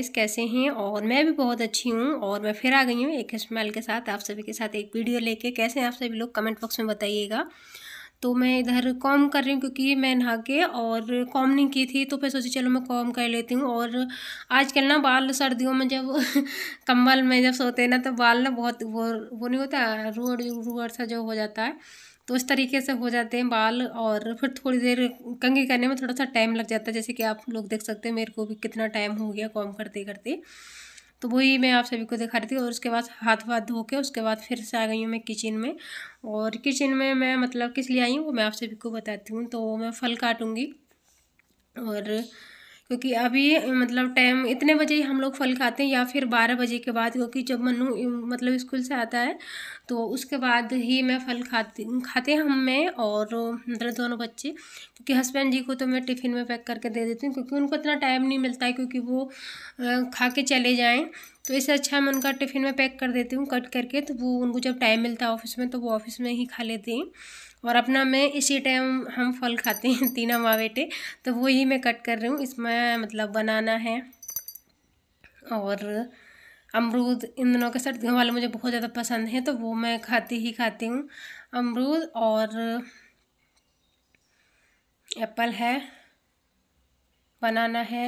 guys कैसे हैं और मैं भी बहुत अच्छी हूँ और मैं फिर आ गई हूँ एक स्मेल के साथ आप सभी के साथ एक वीडियो लेके कैसे हैं आप सभी लोग कमेंट बॉक्स में बताइएगा तो मैं इधर कॉम कर रही हूँ क्योंकि मैं नहा के और कॉम नहीं की थी तो फिर सोची चलो मैं कॉम कर लेती हूँ और आजकल ना बाल सर्दियों में जब कम्बल में जब सोते हैं ना तो बाल ना बहुत वो वो नहीं होता रूअर रूअर सा जो हो जाता है तो इस तरीके से हो जाते हैं बाल और फिर थोड़ी देर कंघी करने में थोड़ा सा टाइम लग जाता है जैसे कि आप लोग देख सकते हैं मेरे को भी कितना टाइम हो गया कॉम करते करते तो वही मैं आप सभी को दिखा रही थी और उसके बाद हाथ वाथ धो के उसके बाद फिर से आ गई हूँ मैं किचन में और किचन में मैं मतलब किस लिए आई हूँ वो मैं आप सभी को बताती हूँ तो मैं फल काटूँगी और क्योंकि अभी मतलब टाइम इतने बजे ही हम लोग फल खाते हैं या फिर बारह बजे के बाद क्योंकि जब मनु मतलब स्कूल से आता है तो उसके बाद ही मैं फल खाती खाते हम मैं और मतलब दोनों बच्चे क्योंकि हस्बैंड जी को तो मैं टिफ़िन में पैक करके दे देती हूँ क्योंकि उनको इतना टाइम नहीं मिलता है क्योंकि वो खा के चले जाएँ तो इससे अच्छा मैं उनका टिफ़िन में पैक कर देती हूँ कट करके तो वो उनको जब टाइम मिलता है ऑफिस में तो वो ऑफिस में ही खा लेते हैं और अपना मैं इसी टाइम हम फल खाते हैं तीना बेटे तो वो ही मैं कट कर रही हूँ इसमें मतलब बनाना है और अमरूद इन दोनों के सर्दियों वाले मुझे बहुत ज़्यादा पसंद है तो वो मैं खाती ही खाती हूँ अमरूद और एप्पल है बनाना है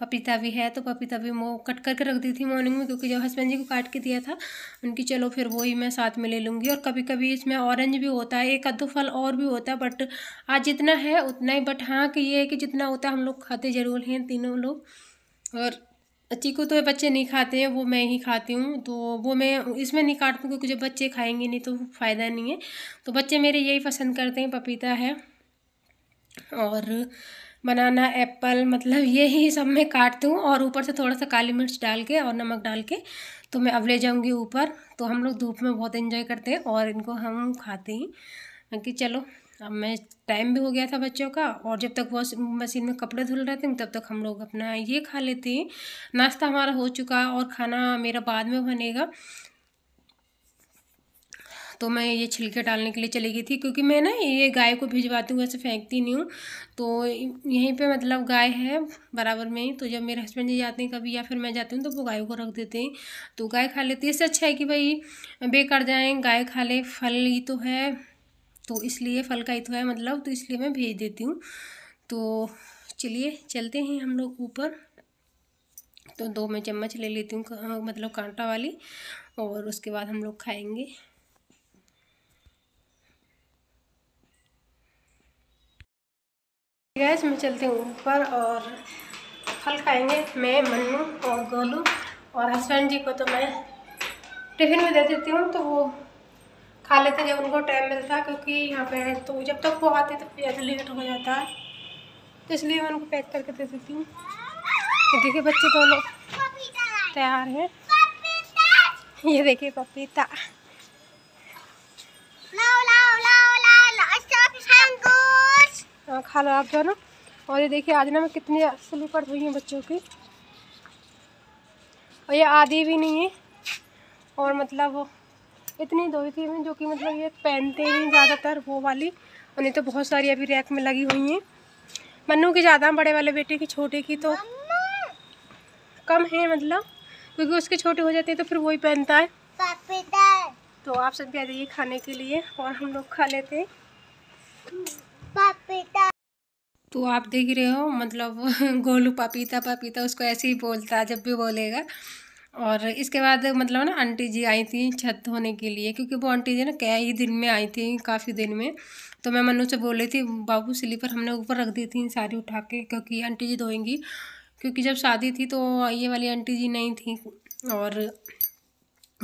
पपीता भी है तो पपीता भी वो कट करके रख दी थी मॉर्निंग में क्योंकि जब हस्बैंड जी को काट के दिया था उनकी चलो फिर वही मैं साथ में ले लूँगी और कभी कभी इसमें ऑरेंज भी होता है एक आध फल और भी होता है बट आज जितना है उतना ही बट हाँ कि ये है कि जितना होता है हम लोग खाते ज़रूर हैं तीनों लोग और चीकू तो बच्चे नहीं खाते हैं वो मैं ही खाती हूँ तो वो मैं इसमें नहीं काटती क्योंकि जब बच्चे खाएंगे नहीं तो फ़ायदा नहीं है तो बच्चे मेरे यही पसंद करते हैं पपीता है और बनाना एप्पल मतलब ये ही सब मैं काटती हूँ और ऊपर से थोड़ा सा काली मिर्च डाल के और नमक डाल के तो मैं अब ले जाऊँगी ऊपर तो हम लोग धूप में बहुत इन्जॉय करते हैं और इनको हम खाते ही कि चलो अब मैं टाइम भी हो गया था बच्चों का और जब तक वॉश मशीन में कपड़े धुल रहे थे तब तक हम लोग अपना ये खा लेते हैं नाश्ता हमारा हो चुका और खाना मेरा बाद में बनेगा तो मैं ये छिलके डालने के लिए चली गई थी क्योंकि मैं ना ये गाय को भिजवाती हूँ ऐसे फेंकती नहीं हूँ तो यहीं पे मतलब गाय है बराबर में ही तो जब मेरे हस्बैंड जी जाते हैं कभी या फिर मैं जाती हूँ तो वो गाय को रख देते हैं तो गाय खा लेती है इससे अच्छा है कि भाई बेकार जाएँ गाय खा ले फल ही तो है तो इसलिए फल का ही तो है मतलब तो इसलिए मैं भेज देती हूँ तो चलिए चलते हैं हम लोग ऊपर तो दो मैं चम्मच ले लेती हूँ मतलब कांटा वाली और उसके बाद हम लोग खाएंगे गैस मैं चलती हूँ ऊपर और फल खाएंगे मैं मन्नू और गोलू और हस्बैंड जी को तो मैं टिफ़िन में दे देती हूँ तो वो खा लेते हैं जब उनको टाइम मिलता है क्योंकि यहाँ पे तो जब तक वो आते तब ज़्यादा लेट हो जाता है तो इसलिए मैं उनको पैक करके दे देती हूँ देखिए बच्चे दोनों तैयार हैं ये देखिए पपीता हाँ, खा लो आप जो है ना और ये देखिए आज ना मैं कितनी स्लीपर हुई हूँ बच्चों की और ये आधी भी नहीं है और मतलब इतनी धोई थी मैं जो कि मतलब ये पहनते ही ज़्यादातर वो वाली और नहीं तो बहुत सारी अभी रैक में लगी हुई हैं मनु की ज़्यादा बड़े वाले बेटे की छोटे की तो कम है मतलब क्योंकि उसके छोटे हो जाते हैं तो फिर वही पहनता है तो आप सब भी आ जाइए खाने के लिए और हम लोग खा लेते हैं पपीता तो आप देख रहे हो मतलब गोलू पपीता पपीता उसको ऐसे ही बोलता जब भी बोलेगा और इसके बाद मतलब ना आंटी जी आई थी छत धोने के लिए क्योंकि वो आंटी जी ना क्या ही दिन में आई थी काफ़ी दिन में तो मैं मनु से बोल रही थी बाबू स्लीपर हमने ऊपर रख दी थी सारी उठा के क्योंकि आंटी जी धोएंगी क्योंकि जब शादी थी तो ये वाली आंटी जी नहीं थी और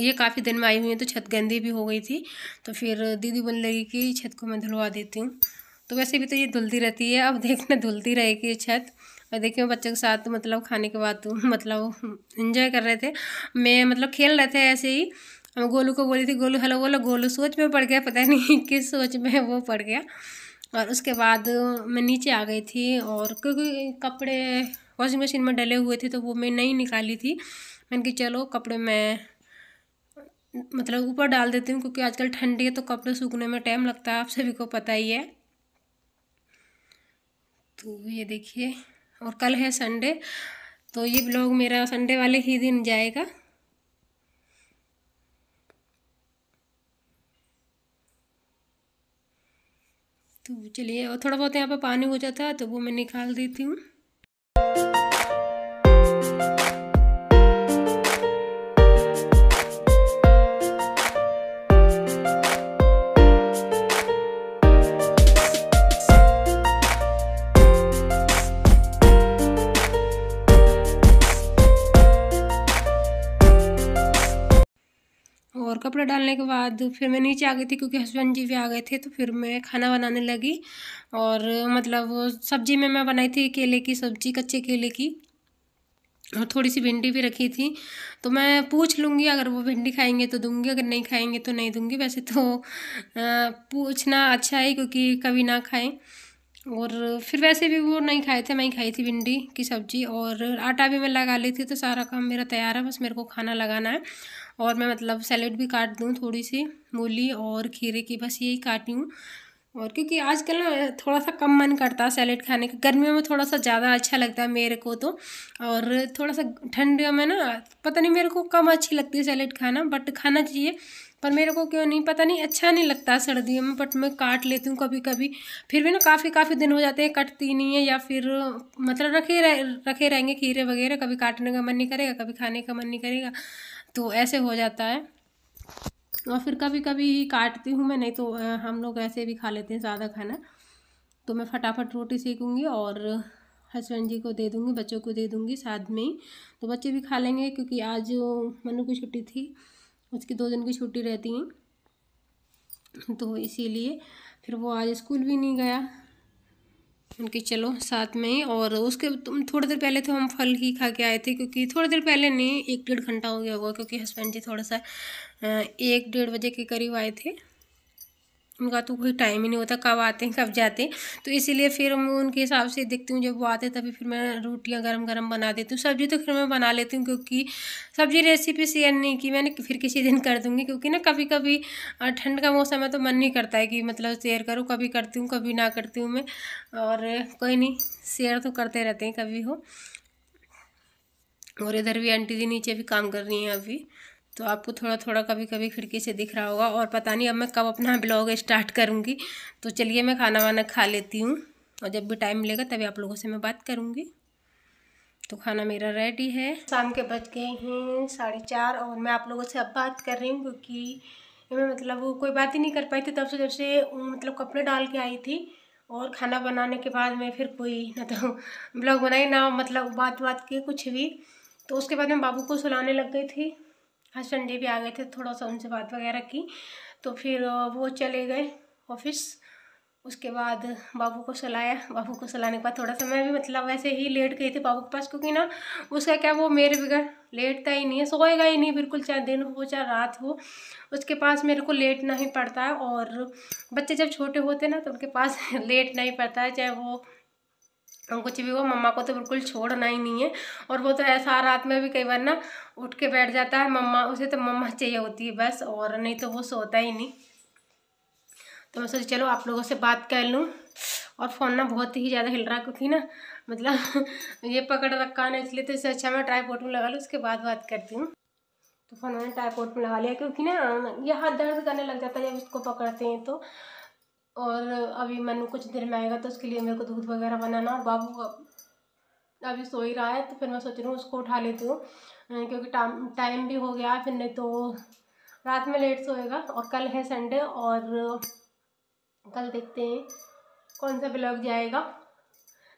ये काफ़ी दिन में आई हुई है तो छत गंदी भी हो गई थी तो फिर दीदी बोलने लगी कि छत को मैं धुलवा देती हूँ तो वैसे भी तो ये धुलती रहती है अब देखना धुलती रहेगी ये छत और देखिए बच्चों के साथ मतलब खाने के बाद मतलब इन्जॉय कर रहे थे मैं मतलब खेल रहे थे ऐसे ही हम गोलू को बोली थी गोलू हेलो बोलो गोलू सोच में पड़ गया पता नहीं किस सोच में वो पड़ गया और उसके बाद मैं नीचे आ गई थी और क्योंकि कपड़े वॉशिंग मशीन में डले हुए थे तो वो मैं नहीं निकाली थी मैंने कि चलो कपड़े मैं मतलब ऊपर डाल देती हूँ क्योंकि आजकल ठंडी है तो कपड़े सूखने में टाइम लगता है आप सभी को पता ही है तो ये देखिए और कल है संडे तो ये ब्लॉग मेरा संडे वाले ही दिन जाएगा तो चलिए और थोड़ा बहुत यहाँ पर पानी हो जाता है तो वो मैं निकाल देती हूँ थोड़ा डालने के बाद फिर मैं नीचे आ गई थी क्योंकि हस्बैंड जी भी आ गए थे तो फिर मैं खाना बनाने लगी और मतलब सब्जी में मैं बनाई थी केले की सब्जी कच्चे केले की और थोड़ी सी भिंडी भी रखी थी तो मैं पूछ लूँगी अगर वो भिंडी खाएंगे तो दूंगी अगर नहीं खाएंगे तो नहीं दूंगी वैसे तो पूछना अच्छा है क्योंकि कभी ना खाएं और फिर वैसे भी वो नहीं खाए थे मैं ही खाई थी भिंडी की सब्ज़ी और आटा भी मैं लगा ली थी तो सारा काम मेरा तैयार है बस मेरे को खाना लगाना है और मैं मतलब सैलेड भी काट दूँ थोड़ी सी मूली और खीरे की बस यही काटी हूँ और क्योंकि आजकल ना थोड़ा सा कम मन करता है सैलेड खाने का गर्मियों में थोड़ा सा ज़्यादा अच्छा लगता है मेरे को तो और थोड़ा सा ठंडियों में ना पता नहीं मेरे को कम अच्छी लगती है सैलेड खाना बट खाना चाहिए पर मेरे को क्यों नहीं पता नहीं अच्छा नहीं लगता सर्दियों में बट मैं काट लेती हूँ कभी कभी फिर भी ना काफ़ी काफ़ी दिन हो जाते हैं कटती नहीं है या फिर मतलब रखे रह, रखे रहेंगे खीरे वगैरह कभी काटने का मन नहीं करेगा कभी खाने का मन नहीं करेगा तो ऐसे हो जाता है और फिर कभी कभी काटती हूँ मैं नहीं तो हम लोग ऐसे भी खा लेते हैं ज़्यादा खाना तो मैं फटाफट रोटी सीखूँगी और हस्बैंड जी को दे दूँगी बच्चों को दे दूँगी साथ में ही तो बच्चे भी खा लेंगे क्योंकि आज मनु की छुट्टी थी उसकी दो दिन की छुट्टी रहती हैं तो इसीलिए फिर वो आज स्कूल भी नहीं गया उनके चलो साथ में ही और उसके थोड़ी देर पहले तो हम फल ही खा के आए थे क्योंकि थोड़ी देर पहले नहीं एक डेढ़ घंटा हो गया होगा क्योंकि हस्बैंड जी थोड़ा सा एक डेढ़ बजे के करीब आए थे उनका तो कोई टाइम ही नहीं होता कब आते हैं कब जाते हैं तो इसीलिए फिर मैं उनके हिसाब से देखती हूँ जब वो आते तभी फिर मैं रोटियाँ गरम गरम बना देती हूँ सब्ज़ी तो फिर मैं बना लेती हूँ क्योंकि सब्ज़ी रेसिपी शेयर नहीं की मैंने फिर किसी दिन कर दूँगी क्योंकि ना कभी कभी ठंड का मौसम है तो मन नहीं करता है कि मतलब शेयर करूँ कभी करती हूँ कभी ना करती हूँ मैं और कोई नहीं शेयर तो करते रहते हैं कभी हो और इधर भी आंटी जी नीचे भी काम कर रही हैं अभी तो आपको थोड़ा थोड़ा कभी कभी खिड़की से दिख रहा होगा और पता नहीं अब मैं कब अपना ब्लॉग स्टार्ट करूँगी तो चलिए मैं खाना वाना खा लेती हूँ और जब भी टाइम मिलेगा तभी आप लोगों से मैं बात करूँगी तो खाना मेरा रेडी है शाम के बज गए हैं साढ़े चार और मैं आप लोगों से अब बात कर रही हूँ क्योंकि मैं मतलब वो कोई बात ही नहीं कर पाई थी तब से जब से मतलब कपड़े डाल के आई थी और खाना बनाने के बाद मैं फिर कोई ना तो ब्लॉग बनाई ना मतलब बात बात के कुछ भी तो उसके बाद मैं बाबू को सुलाने लग गई थी आज हाँ, संडे भी आ गए थे थोड़ा सा उनसे बात वगैरह की तो फिर वो चले गए ऑफिस उसके बाद बाबू को सलाया बाबू को सलाने के बाद थोड़ा सा मैं भी मतलब वैसे ही लेट गई थी बाबू के पास क्योंकि ना उसका क्या वो मेरे बगैर लेटता ही नहीं है सोएगा ही नहीं बिल्कुल चाहे दिन हो चाहे रात हो उसके पास मेरे को लेट नहीं पड़ता है और बच्चे जब छोटे होते ना तो उनके पास लेट नहीं पड़ता है चाहे वो कुछ भी वो मम्मा को तो बिल्कुल छोड़ना ही नहीं है और वो तो ऐसा रात में भी कई बार ना उठ के बैठ जाता है मम्मा उसे तो मम्मा चाहिए होती है बस और नहीं तो वो सोता ही नहीं तो मैं सोची चलो आप लोगों से बात कर लूँ और फ़ोन ना बहुत ही ज़्यादा हिल रहा है क्योंकि ना मतलब ये पकड़ रखा ना इसलिए तो इससे अच्छा मैं ट्राईपोर्ट में लगा लूँ उसके बाद बात करती हूँ तो फ़ोन मैंने ट्राईपोर्ट में लगा लिया क्योंकि ना यह हाथ दर्द करने लग जाता है जब उसको पकड़ते हैं तो और अभी मैंने कुछ देर में आएगा तो उसके लिए मेरे को दूध वगैरह बनाना बाबू अभी सो ही रहा है तो फिर मैं सोच रही हूँ उसको उठा लेती हूँ क्योंकि टाइम टाइम भी हो गया फिर नहीं तो रात में लेट सोएगा और कल है संडे और कल देखते हैं कौन सा ब्लॉग जाएगा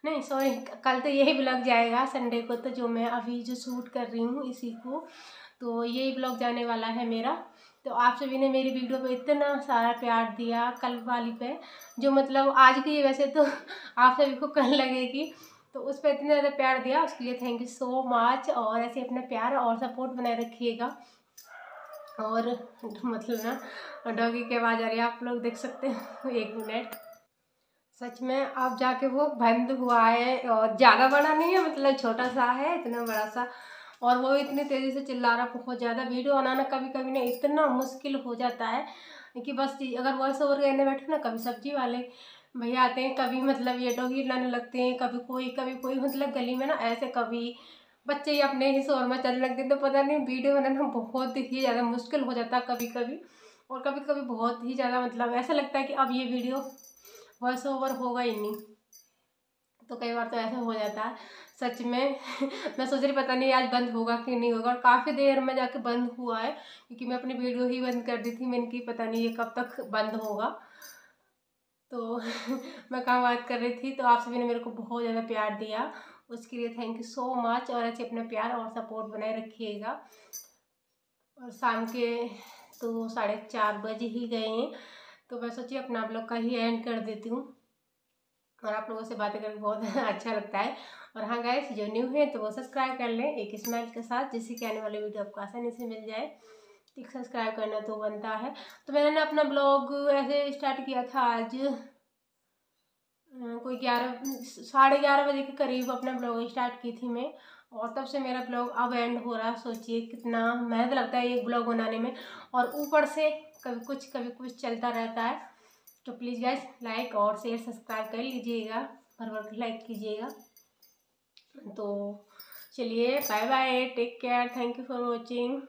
नहीं सॉरी कल तो यही ब्लॉग जाएगा संडे को तो जो मैं अभी जो सूट कर रही हूँ इसी को तो यही ब्लॉग जाने वाला है मेरा तो आप सभी ने मेरी वीडियो पे इतना सारा प्यार दिया कल वाली पे जो मतलब आज की वैसे तो आप सभी को कल लगेगी तो उस पर इतना ज़्यादा प्यार दिया उसके लिए थैंक यू सो मच और ऐसे अपना प्यार और सपोर्ट बनाए रखिएगा और मतलब ना डॉगी की आवाज़ आ रही है आप लोग देख सकते हैं एक मिनट सच में अब जाके वो बंद हुआ है और ज़्यादा बड़ा नहीं है मतलब छोटा सा है इतना बड़ा सा और वो इतने तेज़ी से चिल्ला रहा बहुत ज़्यादा वीडियो बनाना कभी कभी ना इतना मुश्किल हो जाता है कि बस अगर वॉइस ओवर करने बैठो ना कभी सब्जी वाले भैया आते हैं कभी मतलब ये डोगी लाने लगते हैं कभी कोई कभी कोई मतलब गली में ना ऐसे कभी बच्चे ही अपने ही शोर में चलने लगते हैं तो पता नहीं वीडियो बनाना बहुत ही ज़्यादा मुश्किल हो जाता है कभी कभी और कभी कभी बहुत ही ज़्यादा मतलब ऐसा लगता है कि अब ये वीडियो वॉइस ओवर होगा ही नहीं तो कई बार तो ऐसा हो जाता है सच में मैं सोच रही पता नहीं आज बंद होगा कि नहीं होगा और काफ़ी देर में जाके बंद हुआ है क्योंकि मैं अपनी वीडियो ही बंद कर दी थी मैंने कि पता नहीं ये कब तक बंद होगा तो मैं कहाँ बात कर रही थी तो आप सभी ने मेरे को बहुत ज़्यादा प्यार दिया उसके लिए थैंक यू सो मच और अच्छे अपना प्यार और सपोर्ट बनाए रखिएगा और शाम के तो साढ़े चार बज ही गए हैं तो मैं सोची अपना ब्लॉग का ही एंड कर देती हूँ और आप लोगों से बातें करके बहुत अच्छा लगता है और हाँ गाइस जो न्यू है तो वो सब्सक्राइब कर लें एक स्माइल के साथ जिससे कि आने वाले वीडियो आपको आसानी से मिल जाए एक सब्सक्राइब करना तो बनता है तो मैंने ना अपना ब्लॉग ऐसे स्टार्ट किया था आज अं, कोई ग्यारह साढ़े ग्यारह बजे के करीब अपना ब्लॉग स्टार्ट की थी मैं और तब से मेरा ब्लॉग अब एंड हो रहा सोचिए कितना मेहनत लगता है एक ब्लॉग बनाने में और ऊपर से कभी कुछ कभी कुछ चलता रहता है तो प्लीज़ गैस लाइक और शेयर सब्सक्राइब कर लीजिएगा भर भर लाइक कीजिएगा तो चलिए bye bye take care thank you for watching